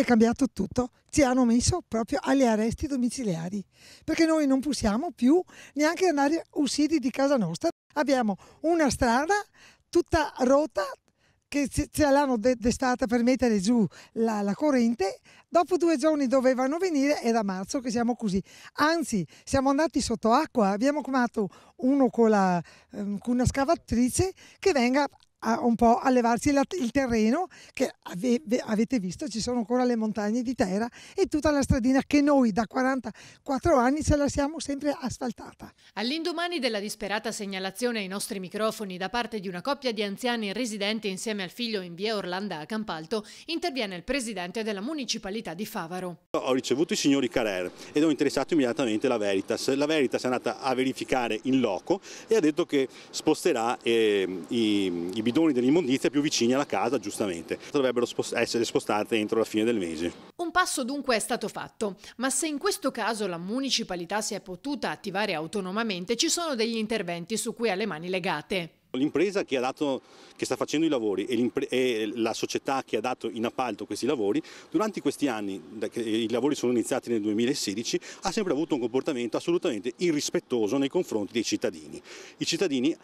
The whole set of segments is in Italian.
è cambiato tutto, ci hanno messo proprio agli arresti domiciliari, perché noi non possiamo più neanche andare usciti di casa nostra. Abbiamo una strada tutta rotta che ce l'hanno destata per mettere giù la, la, corrente, dopo due giorni dovevano venire, è da marzo che siamo così. Anzi, siamo andati sotto acqua, abbiamo chiamato uno con, la, ehm, con una scavatrice che venga a un po' allevarsi il terreno che ave avete visto ci sono ancora le montagne di terra e tutta la stradina che noi da 44 anni ce la siamo sempre asfaltata. All'indomani della disperata segnalazione ai nostri microfoni da parte di una coppia di anziani residenti insieme al figlio in via Orlanda a Campalto interviene il presidente della municipalità di Favaro. Ho ricevuto i signori Carrer ed ho interessato immediatamente la Veritas. La Veritas è andata a verificare in loco e ha detto che sposterà eh, i, i bidoni dell'immondizia più vicini alla casa, giustamente. Dovrebbero spost essere spostate entro la fine del mese. Un passo dunque è stato fatto, ma se in questo caso la municipalità si è potuta attivare autonomamente, ci sono degli interventi su cui ha le mani legate. L'impresa che, che, sta facendo i lavori e, e, la società che ha dato in appalto questi lavori, durante questi anni, i lavori sono iniziati nel 2016, ha sempre avuto un comportamento assolutamente irrispettoso nei confronti dei cittadini. I cittadini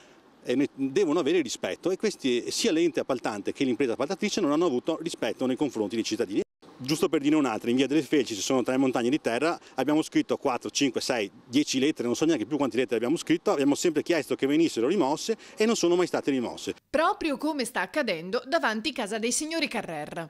devono avere rispetto e questi, sia l'ente appaltante che l'impresa appaltatrice non hanno avuto rispetto nei confronti dei cittadini. Giusto per dire un'altra, in via delle Felci ci sono tre montagne di terra, abbiamo scritto 4, 5, 6, 10 lettere, non so neanche più quante lettere abbiamo scritto, abbiamo sempre chiesto che venissero rimosse e non sono mai state rimosse. Proprio come sta accadendo davanti casa dei signori Carrera.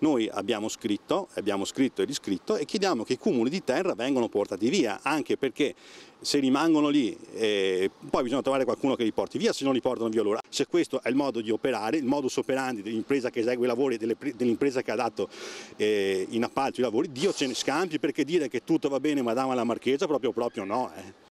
Noi abbiamo scritto, abbiamo scritto e riscritto e chiediamo che i cumuli di terra vengano portati via, anche perché se rimangono lì eh, poi bisogna trovare qualcuno che li porti via, se non li portano via loro. Se questo è il modo di operare, il modus operandi dell'impresa che esegue i lavori e dell'impresa che ha dato eh, in appalto i lavori, Dio ce ne scampi perché dire che tutto va bene madama la marchesa proprio proprio no. Eh.